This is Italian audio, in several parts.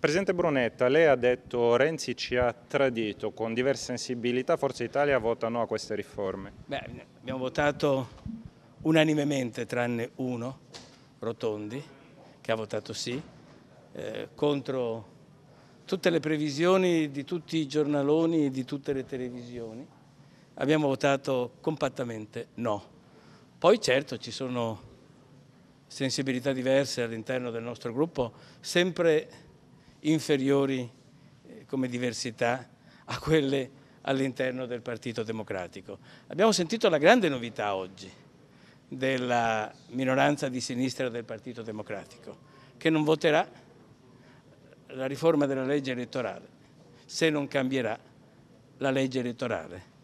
Presidente Brunetta, lei ha detto che Renzi ci ha tradito, con diverse sensibilità Forza Italia vota no a queste riforme. Beh, abbiamo votato unanimemente tranne uno, Rotondi, che ha votato sì, eh, contro tutte le previsioni di tutti i giornaloni e di tutte le televisioni. Abbiamo votato compattamente no. Poi certo ci sono sensibilità diverse all'interno del nostro gruppo, sempre inferiori eh, come diversità a quelle all'interno del Partito Democratico. Abbiamo sentito la grande novità oggi della minoranza di sinistra del Partito Democratico, che non voterà la riforma della legge elettorale se non cambierà la legge elettorale.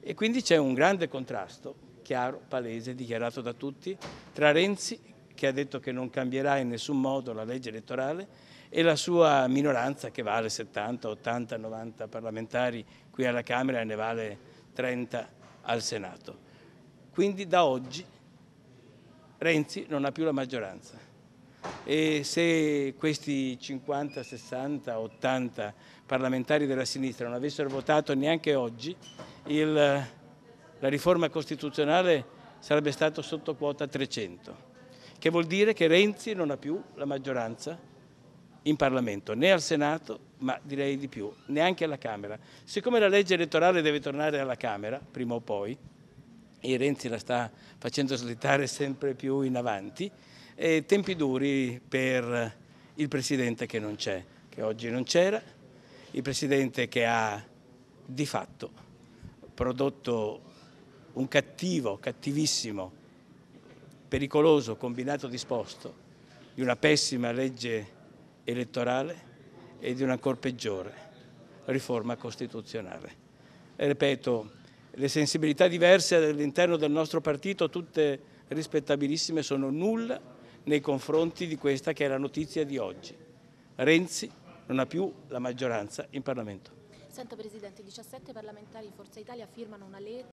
E quindi c'è un grande contrasto, chiaro, palese, dichiarato da tutti, tra Renzi, che ha detto che non cambierà in nessun modo la legge elettorale e la sua minoranza che vale 70, 80, 90 parlamentari qui alla Camera e ne vale 30 al Senato. Quindi da oggi Renzi non ha più la maggioranza e se questi 50, 60, 80 parlamentari della sinistra non avessero votato neanche oggi, il, la riforma costituzionale sarebbe stata sotto quota 300 che vuol dire che Renzi non ha più la maggioranza in Parlamento, né al Senato, ma direi di più, neanche alla Camera. Siccome la legge elettorale deve tornare alla Camera, prima o poi, e Renzi la sta facendo slittare sempre più in avanti, e eh, tempi duri per il Presidente che non c'è, che oggi non c'era, il Presidente che ha di fatto prodotto un cattivo, cattivissimo pericoloso combinato disposto di una pessima legge elettorale e di una ancora peggiore riforma costituzionale. E ripeto, le sensibilità diverse all'interno del nostro partito, tutte rispettabilissime, sono nulla nei confronti di questa che è la notizia di oggi. Renzi non ha più la maggioranza in Parlamento. Senta Presidente, 17 parlamentari di Forza Italia firmano una lettera.